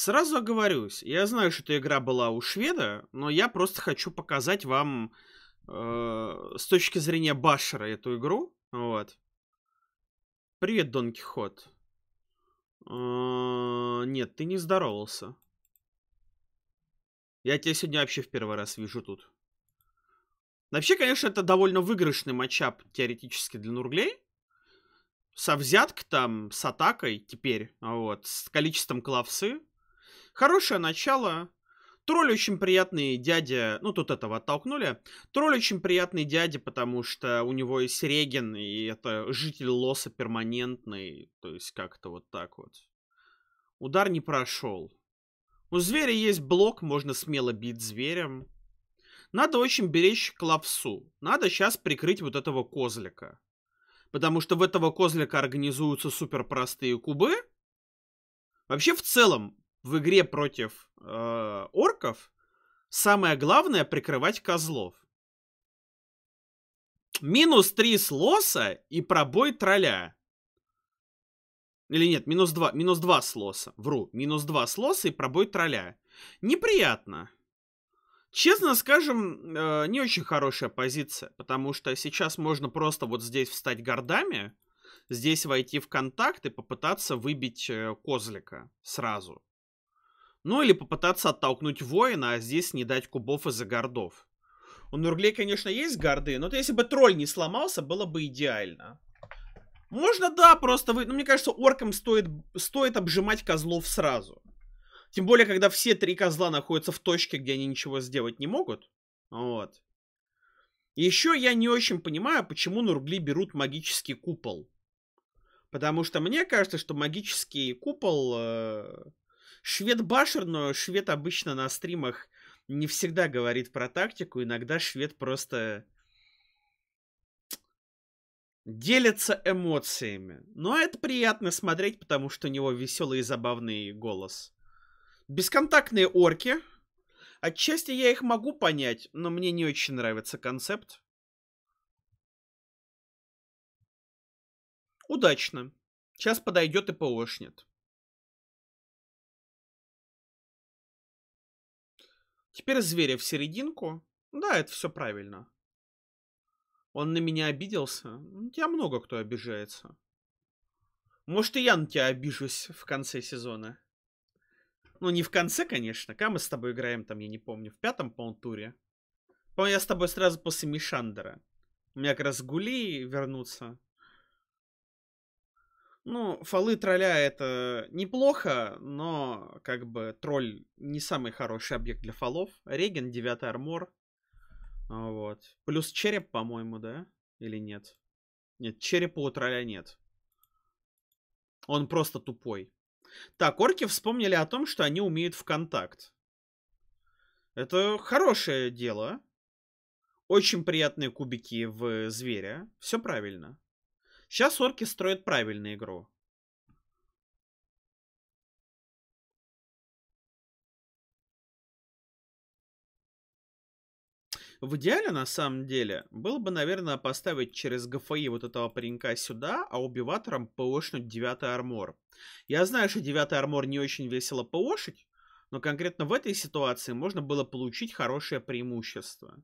Сразу оговорюсь, я знаю, что эта игра была у шведа, но я просто хочу показать вам э, с точки зрения Башера эту игру. Вот. Привет, Дон Кихот. Э, нет, ты не здоровался. Я тебя сегодня вообще в первый раз вижу тут. Вообще, конечно, это довольно выигрышный матчап теоретически для Нурглей. Со взяткой, там, с атакой теперь, вот, с количеством клавсы. Хорошее начало. Тролль очень приятный дядя, ну тут этого оттолкнули. Тролль очень приятный дядя, потому что у него есть Реген, и это житель Лоса перманентный, то есть как-то вот так вот. Удар не прошел. У зверя есть блок, можно смело бить зверем. Надо очень беречь клавсу. Надо сейчас прикрыть вот этого козлика. Потому что в этого козлика организуются супер простые кубы. Вообще, в целом, в игре против э, орков самое главное прикрывать козлов. Минус 3 с лоса и пробой тролля. Или нет, минус 2, минус 2 с лоса. Вру, минус 2 с лоса и пробой тролля. Неприятно. Честно скажем, э, не очень хорошая позиция, потому что сейчас можно просто вот здесь встать гордами, здесь войти в контакт и попытаться выбить э, козлика сразу. Ну или попытаться оттолкнуть воина, а здесь не дать кубов из-за гордов. У Нурглей, конечно, есть горды, но вот если бы тролль не сломался, было бы идеально. Можно, да, просто вы... Ну, мне кажется, оркам стоит, стоит обжимать козлов сразу. Тем более, когда все три козла находятся в точке, где они ничего сделать не могут. Вот. Еще я не очень понимаю, почему Нургли берут магический купол. Потому что мне кажется, что магический купол... Э Швед башер, но швед обычно на стримах не всегда говорит про тактику. Иногда швед просто делится эмоциями. Но это приятно смотреть, потому что у него веселый и забавный голос. Бесконтактные орки. Отчасти я их могу понять, но мне не очень нравится концепт. Удачно. Сейчас подойдет и поошнет. Теперь зверя в серединку. Да, это все правильно. Он на меня обиделся. На тебя много кто обижается. Может, и я на тебя обижусь в конце сезона. Ну, не в конце, конечно. Когда мы с тобой играем, там, я не помню, в пятом, по туре. По-моему, я с тобой сразу после Мишандера. У меня как раз гули вернутся. Ну, фолы тролля это неплохо, но как бы тролль не самый хороший объект для фолов. Реген, 9 армор. А, вот. Плюс череп, по-моему, да? Или нет? Нет, черепа у тролля нет. Он просто тупой. Так, орки вспомнили о том, что они умеют в контакт. Это хорошее дело. Очень приятные кубики в зверя. Все правильно. Сейчас орки строят правильную игру. В идеале, на самом деле, было бы, наверное, поставить через ГФИ вот этого паренька сюда, а убиватором ПОшнуть 9 армор. Я знаю, что 9 армор не очень весело ПОшить, но конкретно в этой ситуации можно было получить хорошее преимущество.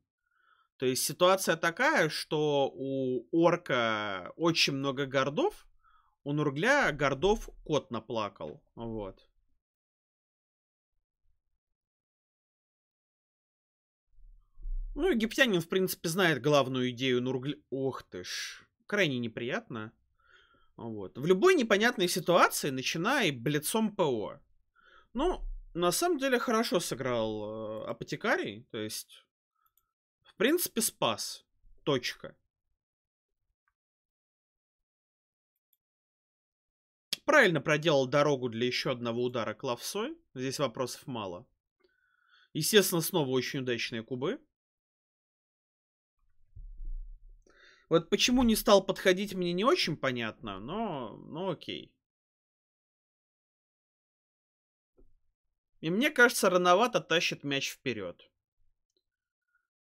То есть ситуация такая, что у орка очень много гордов, у Нургля гордов кот наплакал. Вот. Ну, египтянин, в принципе, знает главную идею Нургля... Ох ты ж. Крайне неприятно. Вот. В любой непонятной ситуации начинай блицом ПО. Ну, на самом деле хорошо сыграл э, апотекарий. То есть в принципе, спас. Точка. Правильно проделал дорогу для еще одного удара клавсой. Здесь вопросов мало. Естественно, снова очень удачные кубы. Вот почему не стал подходить, мне не очень понятно, но, но окей. И мне кажется, рановато тащит мяч вперед.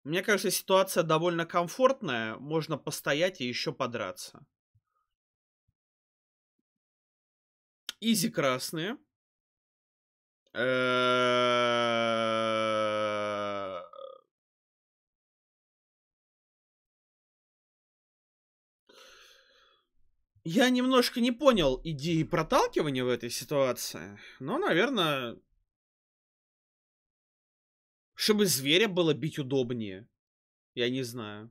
Мне кажется, ситуация довольно комфортная. Можно постоять и еще подраться. Изи красные. Я немножко не понял идеи проталкивания в этой ситуации, но, наверное, чтобы зверя было бить удобнее. Я не знаю.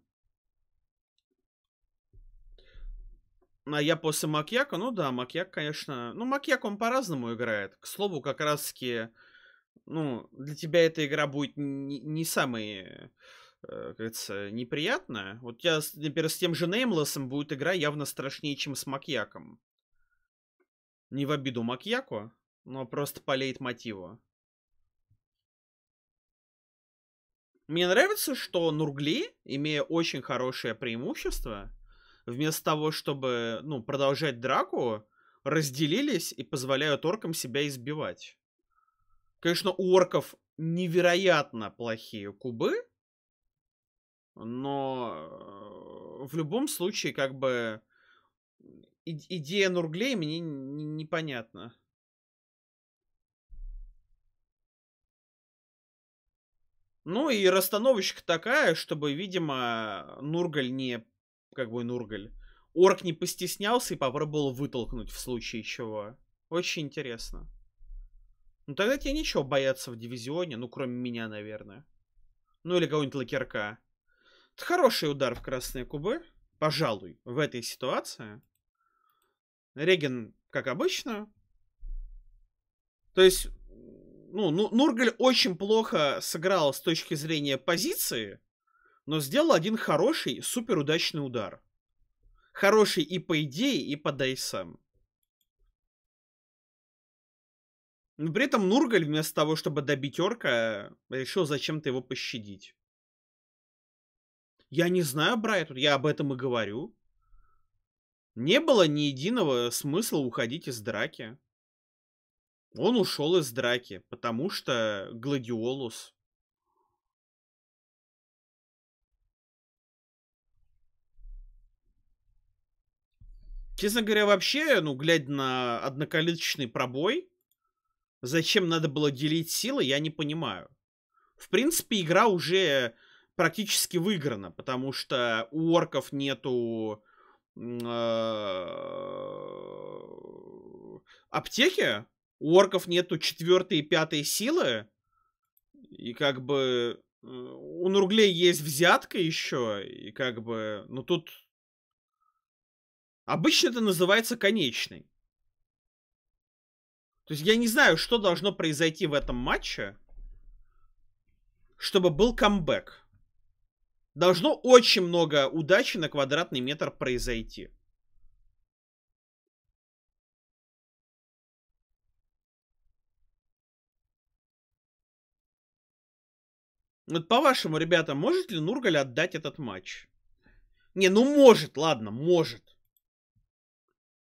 Ну, а я после Макьяка, ну да, Макьяк, конечно... Ну, Макьяк, он по-разному играет. К слову, как раз-таки, ну, для тебя эта игра будет не, не самая, э, как говорится, неприятная. Вот я, например, с тем же Неймлесом будет игра явно страшнее, чем с Макьяком. Не в обиду Макьяку, но просто по лейтмотиву. Мне нравится, что Нургли, имея очень хорошее преимущество, вместо того, чтобы, ну, продолжать драку, разделились и позволяют оркам себя избивать. Конечно, у орков невероятно плохие кубы, но э, в любом случае, как бы, идея Нурглей мне непонятна. Ну и расстановочка такая, чтобы, видимо, Нургаль не... Как бы Нургаль. Орк не постеснялся и попробовал вытолкнуть в случае чего. Очень интересно. Ну тогда тебе нечего бояться в дивизионе, ну кроме меня, наверное. Ну или кого-нибудь лакерка. Это хороший удар в красные кубы. Пожалуй, в этой ситуации. Реген, как обычно. То есть ну, ну, Нургаль очень плохо сыграл с точки зрения позиции, но сделал один хороший, суперудачный удар. Хороший и по идее, и по дайсам. Но при этом Нургаль вместо того, чтобы добить орка, решил зачем-то его пощадить. Я не знаю, Брайт, я об этом и говорю. Не было ни единого смысла уходить из драки. Он ушел из драки, потому что Гладиолус. Честно говоря, вообще, ну, глядя на одноколичный пробой, зачем надо было делить силы, я не понимаю. В принципе, игра уже практически выиграна, потому что у орков нету а, аптеки, у орков нету четвертой и пятой силы. И как бы э, у Нурглей есть взятка еще. И как бы, ну тут... Обычно это называется конечный. То есть я не знаю, что должно произойти в этом матче, чтобы был камбэк. Должно очень много удачи на квадратный метр произойти. Вот по-вашему, ребята, может ли Нургаль отдать этот матч? Не, ну может, ладно, может.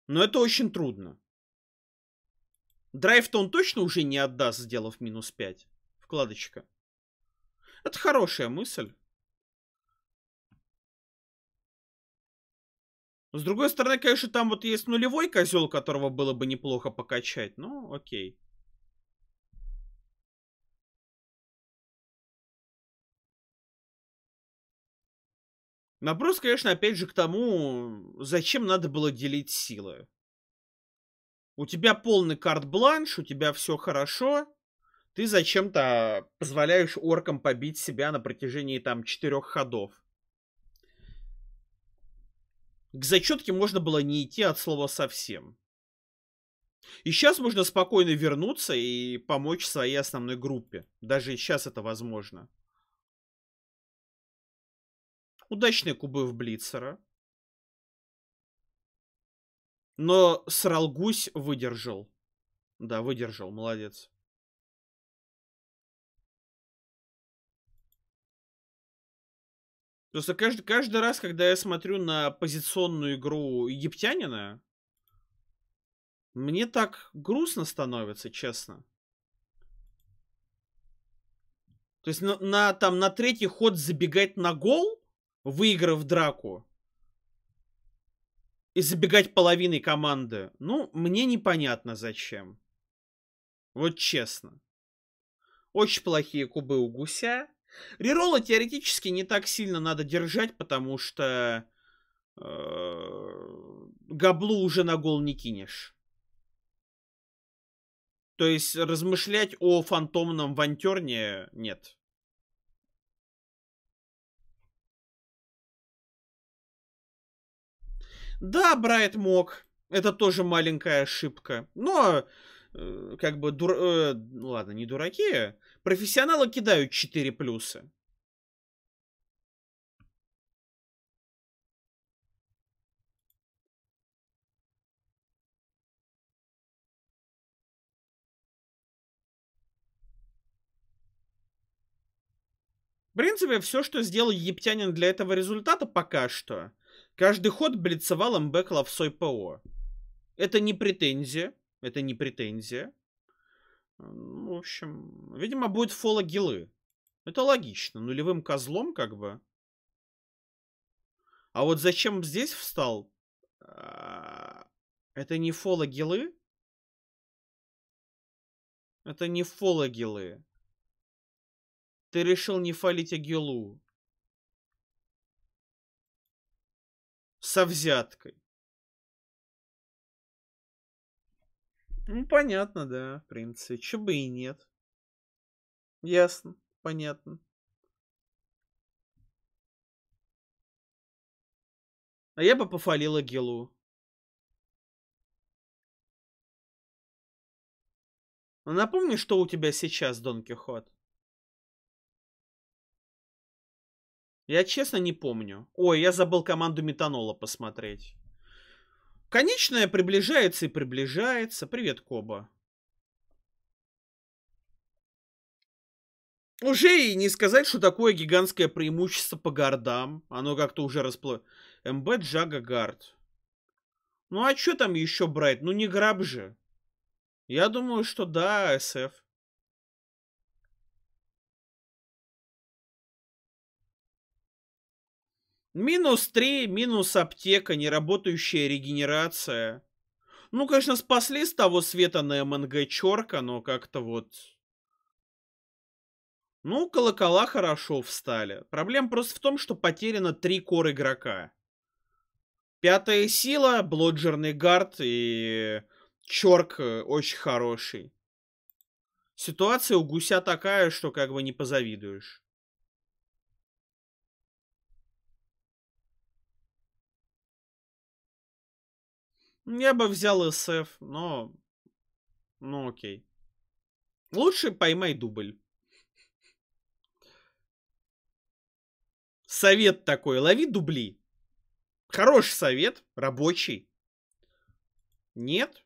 Но это очень трудно. Драйв-то он точно уже не отдаст, сделав минус 5. Вкладочка. Это хорошая мысль. С другой стороны, конечно, там вот есть нулевой козел, которого было бы неплохо покачать. Ну, окей. Вопрос, конечно, опять же к тому, зачем надо было делить силы. У тебя полный карт-бланш, у тебя все хорошо. Ты зачем-то позволяешь оркам побить себя на протяжении там четырех ходов. К зачетке можно было не идти от слова совсем. И сейчас можно спокойно вернуться и помочь своей основной группе. Даже сейчас это возможно удачные кубы в Блицера. Но Сралгусь выдержал. Да, выдержал, молодец. Просто каждый, каждый раз, когда я смотрю на позиционную игру египтянина, мне так грустно становится, честно. То есть на, на, там, на третий ход забегать на гол выиграв драку, и забегать половиной команды, ну, мне непонятно зачем. Вот честно. Очень плохие кубы у гуся. Рерола теоретически не так сильно надо держать, потому что -э габлу уже на гол не кинешь. То есть размышлять о фантомном вантерне нет. Да, Брайт мог. Это тоже маленькая ошибка. Но, э, как бы, дур... э, ладно, не дураки. Профессионалы кидают 4 плюса. В принципе, все, что сделал египтянин для этого результата пока что, Каждый ход блицевал МБ ловсой ПО. Это не претензия. Это не претензия. Ну, в общем, видимо, будет фола гилы. Это логично. Нулевым козлом как бы. А вот зачем здесь встал? А, это не фола гилы? Это не фола гилы. Ты решил не фалить Агилу. со взяткой. Ну, понятно, да, в принципе. Че бы и нет. Ясно, понятно. А я бы пофалила Гелу. А напомни, что у тебя сейчас, Дон Кихот. Я честно не помню. Ой, я забыл команду метанола посмотреть. Конечная приближается и приближается. Привет, Коба. Уже и не сказать, что такое гигантское преимущество по городам. Оно как-то уже распло... МБ Джага Гард. Ну а что там еще брать? Ну не граб же. Я думаю, что да, СФ. Минус 3, минус аптека, неработающая регенерация. Ну, конечно, спасли с того света на МНГ Чорка, но как-то вот... Ну, колокола хорошо встали. Проблема просто в том, что потеряно три кор игрока. Пятая сила, блоджерный гард и Чорк э, очень хороший. Ситуация у гуся такая, что как бы не позавидуешь. Я бы взял СФ, но... Ну окей. Лучше поймай дубль. Совет такой, лови дубли. Хороший совет, рабочий. Нет?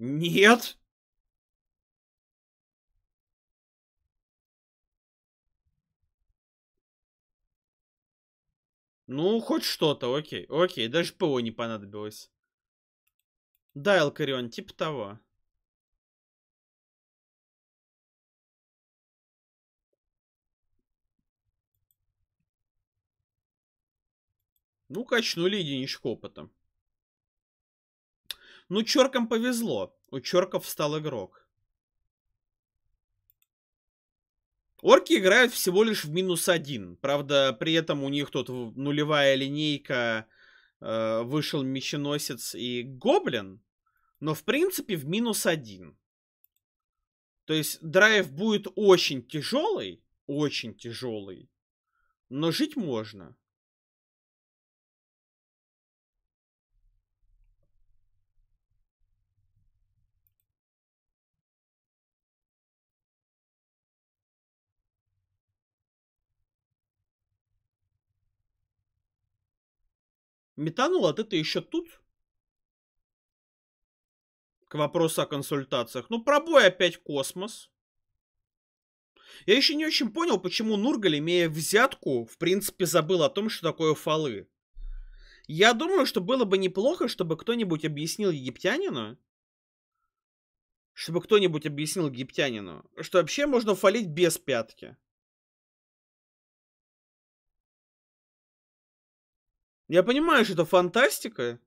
Нет? Ну, хоть что-то, окей. Окей, даже ПО не понадобилось. Да, Элкарион, типа того. Ну, качнули единичку опыта. Ну, черкам повезло. У черков встал игрок. Орки играют всего лишь в минус один. Правда, при этом у них тут нулевая линейка, э, вышел меченосец и гоблин. Но, в принципе, в минус один. То есть драйв будет очень тяжелый, очень тяжелый, но жить можно. Метанула ты-то еще тут? К вопросу о консультациях. Ну, пробой опять космос. Я еще не очень понял, почему Нургаль, имея взятку, в принципе, забыл о том, что такое фалы. Я думаю, что было бы неплохо, чтобы кто-нибудь объяснил египтянину, чтобы кто-нибудь объяснил египтянину, что вообще можно фалить без пятки. Я понимаю, что это фантастика.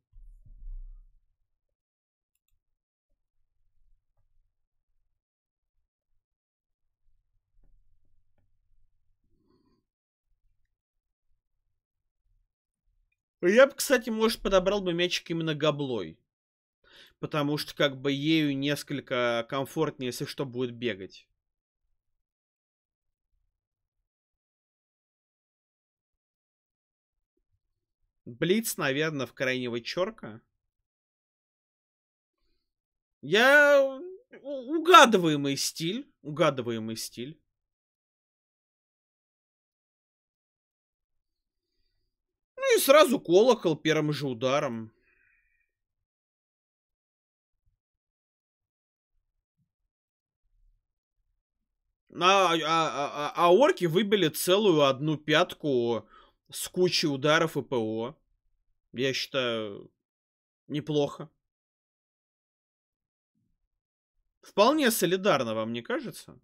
Я бы, кстати, может, подобрал бы мячик именно габлой. Потому что, как бы, ею несколько комфортнее, если что, будет бегать. Блиц, наверное, в крайнего черка. Я... Угадываемый стиль. Угадываемый стиль. Ну и сразу колокол первым же ударом. А, а, а, а, а орки выбили целую одну пятку с кучей ударов и ПО. Я считаю, неплохо. Вполне солидарно, вам не кажется?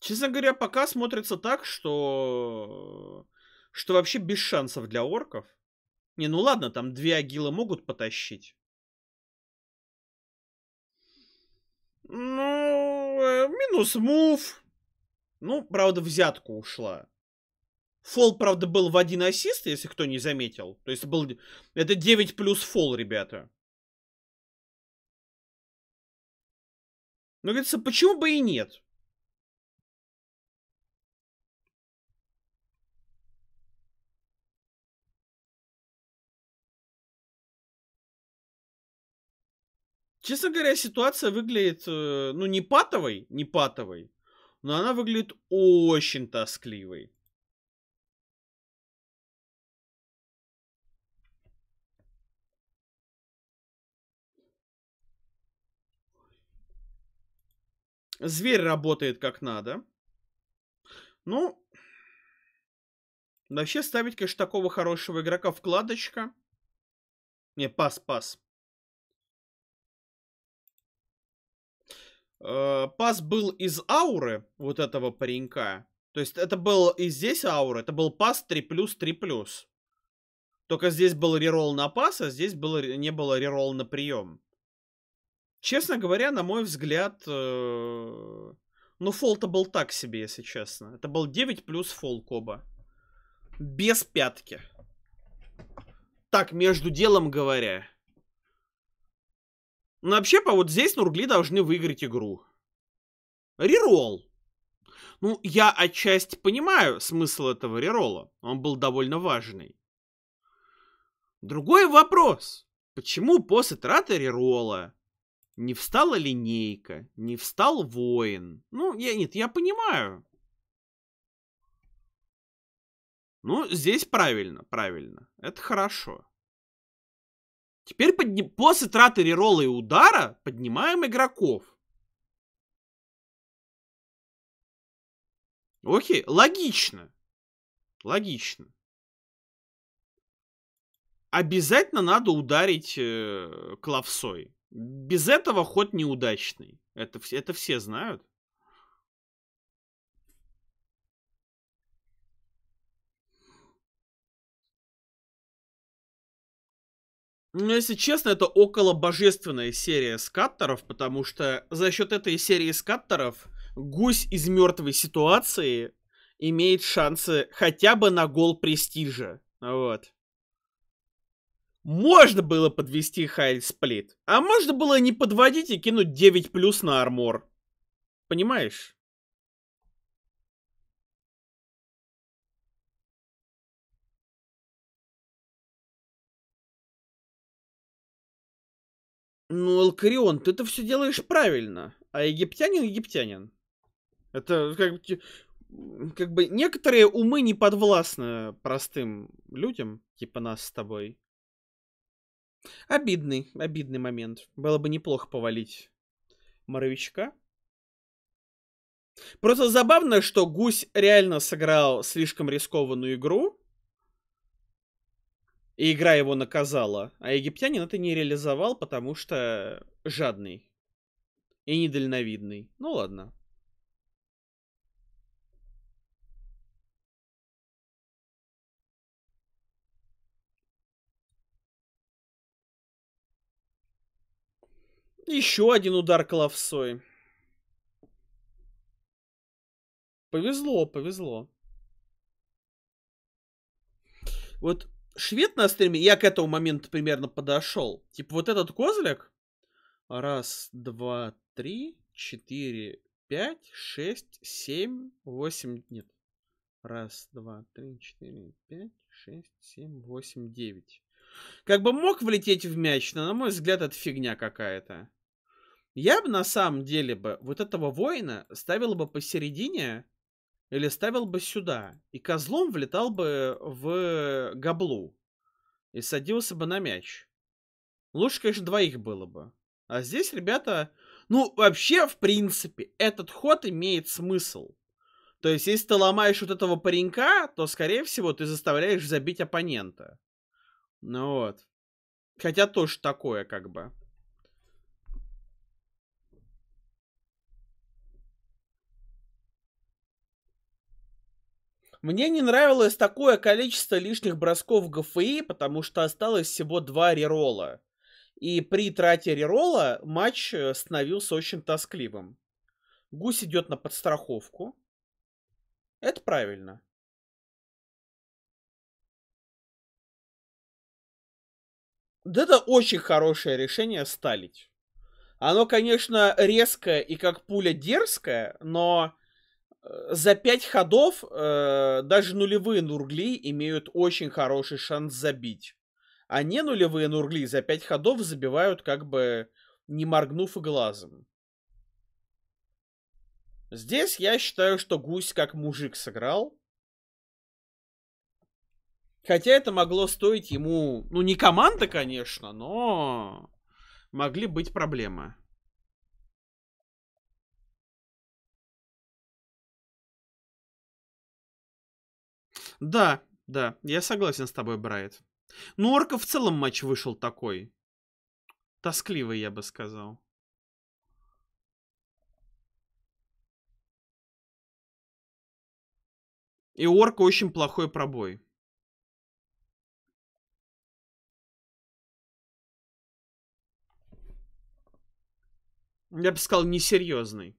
Честно говоря, пока смотрится так, что... Что вообще без шансов для орков. Не, ну ладно, там две агилы могут потащить. Ну, Э, минус мув. Ну, правда, взятку ушла. Фол, правда, был в один ассист, если кто не заметил. То есть был... это 9 плюс фол, ребята. Но ну, говорится, почему бы и нет? Честно говоря, ситуация выглядит, э, ну, не патовой, не патовой, но она выглядит очень тоскливой. Зверь работает как надо. Ну, вообще ставить, конечно, такого хорошего игрока вкладочка. Не, пас, пас. Э, пас был из ауры вот этого паренька. То есть это был и здесь аура, это был пас 3 плюс 3 плюс. Только здесь был реролл на пас, а здесь было, не было реролл на прием. Честно говоря, на мой взгляд, э, ну фол-то был так себе, если честно. Это был 9 плюс фол коба. Без пятки. Так, между делом говоря, но ну, вообще, по вот здесь Нургли должны выиграть игру. Рерол. Ну, я отчасти понимаю смысл этого рерола. Он был довольно важный. Другой вопрос. Почему после траты рерола не встала линейка, не встал воин? Ну, я нет, я понимаю. Ну, здесь правильно, правильно. Это хорошо. Теперь подним... после траты реролла и удара поднимаем игроков. Окей, логично. Логично. Обязательно надо ударить э, клавсой. Без этого ход неудачный. Это, это все знают. Ну, если честно, это около божественная серия скаттеров, потому что за счет этой серии скаттеров гусь из мертвой ситуации имеет шансы хотя бы на гол престижа. Вот. Можно было подвести Хайль Сплит, а можно было не подводить и кинуть 9 плюс на армор. Понимаешь? Ну, Алкарион, ты это все делаешь правильно, а египтянин египтянин. Это как, бы как бы некоторые умы не подвластны простым людям, типа нас с тобой. Обидный, обидный момент. Было бы неплохо повалить Моровичка. Просто забавно, что Гусь реально сыграл слишком рискованную игру, и игра его наказала. А египтянин это не реализовал, потому что жадный. И недальновидный. Ну ладно. Еще один удар коловсой. Повезло, повезло. Вот швед на стриме, я к этому моменту примерно подошел. Типа вот этот козлик. Раз, два, три, четыре, пять, шесть, семь, восемь. Нет. Раз, два, три, четыре, пять, шесть, семь, восемь, девять. Как бы мог влететь в мяч, но, на мой взгляд, это фигня какая-то. Я бы на самом деле бы вот этого воина ставил бы посередине или ставил бы сюда, и козлом влетал бы в габлу и садился бы на мяч. Лучше, конечно, двоих было бы. А здесь, ребята, ну, вообще, в принципе, этот ход имеет смысл. То есть, если ты ломаешь вот этого паренька, то, скорее всего, ты заставляешь забить оппонента. Ну вот. Хотя тоже такое, как бы. Мне не нравилось такое количество лишних бросков ГФИ, потому что осталось всего два реролла. И при трате реролла матч э, становился очень тоскливым. Гусь идет на подстраховку. Это правильно. Да это очень хорошее решение сталить. Оно, конечно, резкое и как пуля дерзкое, но Э, за пять ходов э, даже нулевые нургли имеют очень хороший шанс забить. А не нулевые нургли за пять ходов забивают, как бы не моргнув и глазом. Здесь я считаю, что гусь как мужик сыграл. Хотя это могло стоить ему, ну не команда, конечно, но могли быть проблемы. Да, да, я согласен с тобой, Брайт. Ну, Орка в целом матч вышел такой. Тоскливый, я бы сказал. И Орка очень плохой пробой. Я бы сказал, несерьезный.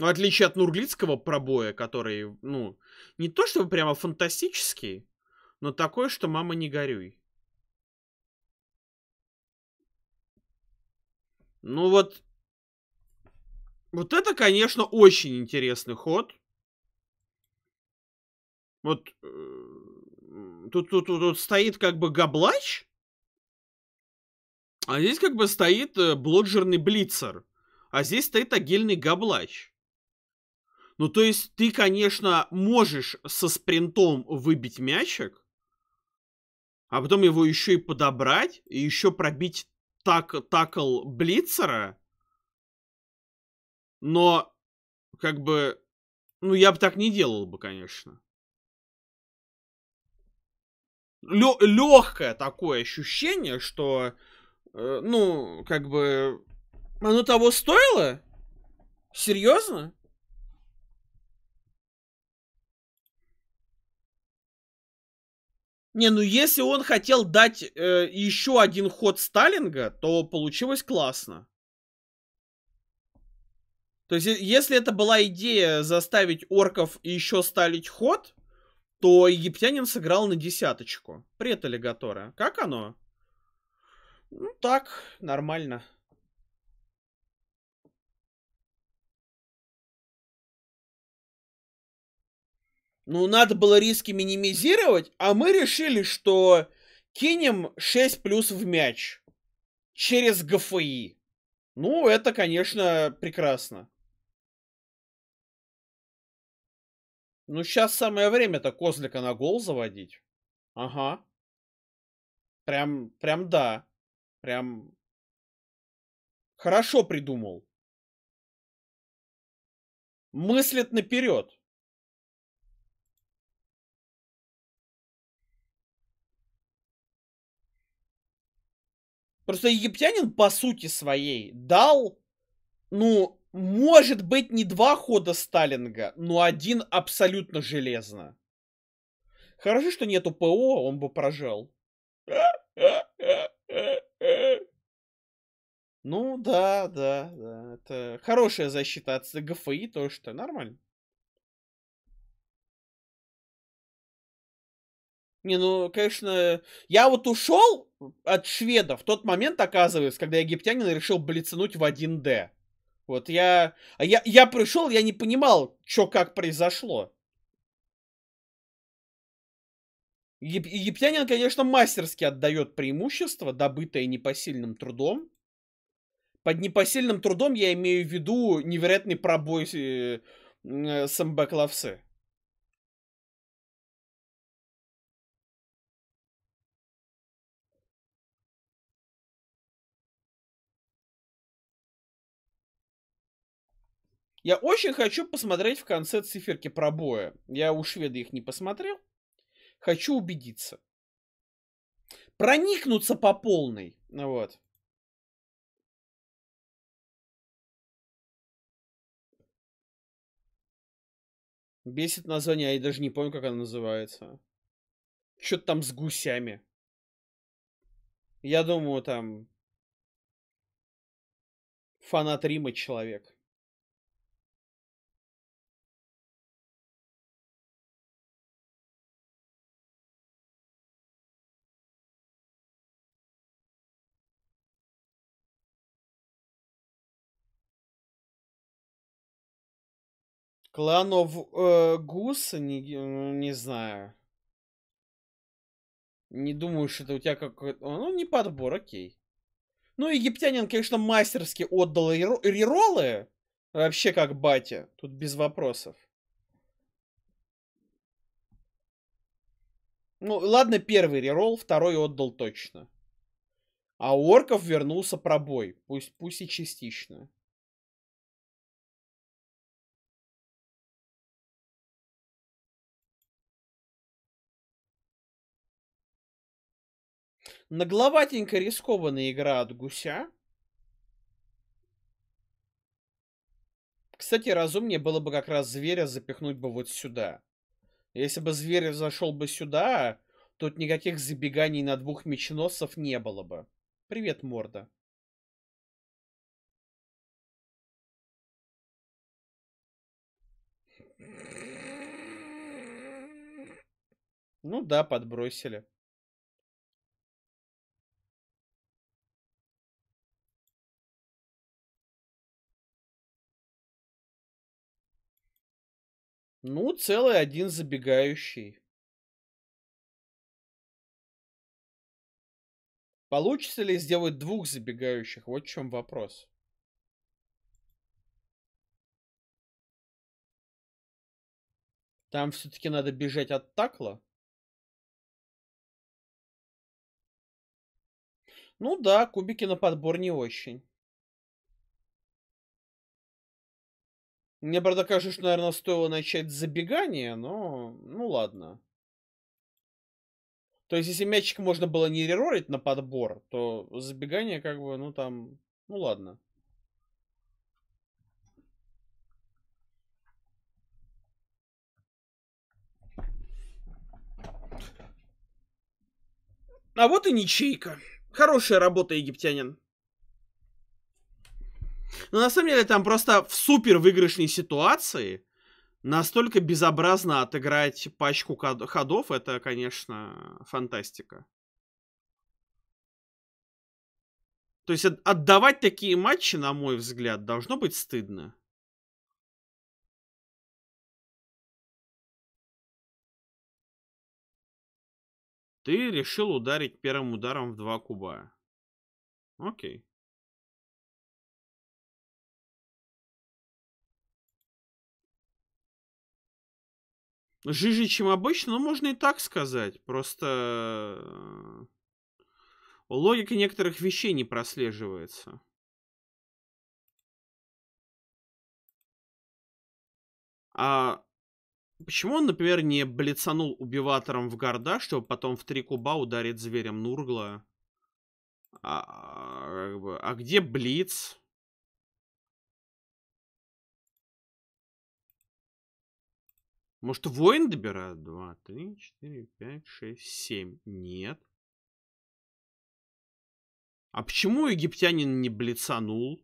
Ну, в отличие от Нурглицкого пробоя, который, ну, не то чтобы прямо фантастический, но такой, что мама не горюй. Ну вот, вот это, конечно, очень интересный ход. Вот э, тут, тут, тут, тут стоит как бы габлач, а здесь как бы стоит э, блоджерный блицер, а здесь стоит отдельный габлач. Ну, то есть ты, конечно, можешь со спринтом выбить мячик, а потом его еще и подобрать, и еще пробить так, такл Блицера. Но, как бы, ну, я бы так не делал бы, конечно. Лё легкое такое ощущение, что, э, ну, как бы, оно того стоило? Серьезно? Не, ну если он хотел дать э, еще один ход Сталинга, то получилось классно. То есть, если это была идея заставить орков еще сталить ход, то египтянин сыграл на десяточку. Прета Легатора. Как оно? Ну так, нормально. ну, надо было риски минимизировать, а мы решили, что кинем 6 плюс в мяч через ГФИ. Ну, это, конечно, прекрасно. Ну, сейчас самое время-то козлика на гол заводить. Ага. Прям, прям да. Прям хорошо придумал. Мыслит наперед. Просто египтянин по сути своей дал, ну, может быть, не два хода Сталинга, но один абсолютно железно. Хорошо, что нету ПО, он бы прожал. Ну да, да, да. Это хорошая защита от ГФИ, то что нормально. Не, ну, конечно, я вот ушел, от шведа в Тот момент, оказывается, когда египтянин решил блицануть в 1D. Вот я... А я, я пришел, я не понимал, что как произошло. Егип, египтянин, конечно, мастерски отдает преимущество, добытое непосильным трудом. Под непосильным трудом я имею в виду невероятный пробой э, э, самбэк лавсы. Я очень хочу посмотреть в конце циферки пробоя. Я у шведа их не посмотрел. Хочу убедиться. Проникнуться по полной. Ну вот. Бесит название, а я даже не помню, как оно называется. Что-то там с гусями. Я думаю, там фанат Рима человек. Кланов э, Гус, не, ну, не знаю. Не думаю, что это у тебя какой-то... Ну, не подбор, окей. Ну, египтянин, конечно, мастерски отдал реролы. Вообще как батя. Тут без вопросов. Ну, ладно, первый рерол, второй отдал точно. А у орков вернулся пробой. Пусть, пусть и частично. Нагловатенькая рискованная игра от гуся. Кстати, разумнее было бы как раз зверя запихнуть бы вот сюда. Если бы зверь зашел бы сюда, тут никаких забеганий на двух меченосцев не было бы. Привет, морда. Ну да, подбросили. Ну, целый один забегающий. Получится ли сделать двух забегающих? Вот в чем вопрос. Там все-таки надо бежать от такла. Ну да, кубики на подбор не очень. Мне, правда, кажется, что, наверное, стоило начать забегание, но... Ну, ладно. То есть, если мячик можно было не реролить на подбор, то забегание, как бы, ну, там... Ну, ладно. А вот и ничейка. Хорошая работа, египтянин. Но ну, на самом деле там просто в супер выигрышной ситуации настолько безобразно отыграть пачку ходов, это, конечно, фантастика. То есть отдавать такие матчи, на мой взгляд, должно быть стыдно. Ты решил ударить первым ударом в два куба. Окей. жиже, чем обычно, но можно и так сказать. Просто э, логика некоторых вещей не прослеживается. А почему он, например, не блицанул убиватором в горда, чтобы потом в три куба ударить зверем Нургла? А, а, а где Блиц? Может, воин добирают? Два, три, четыре, пять, шесть, семь. Нет. А почему египтянин не блицанул?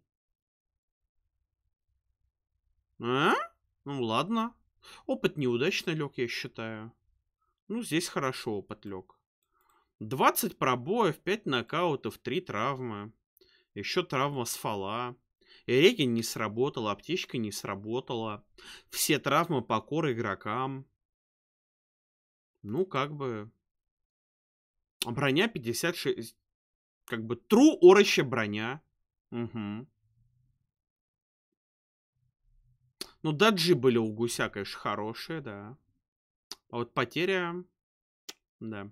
А? Ну ладно. Опыт неудачно лег, я считаю. Ну, здесь хорошо опыт лег. 20 пробоев, 5 нокаутов, 3 травмы. Еще травма с фала. Регин не сработала, аптечка не сработала. Все травмы покор игрокам. Ну, как бы... Броня 56... Как бы тру ороща броня. Угу. Ну, даджи были у гуся, конечно, хорошие, да. А вот потеря... Да.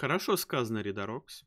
Хорошо сказано, Редорокс.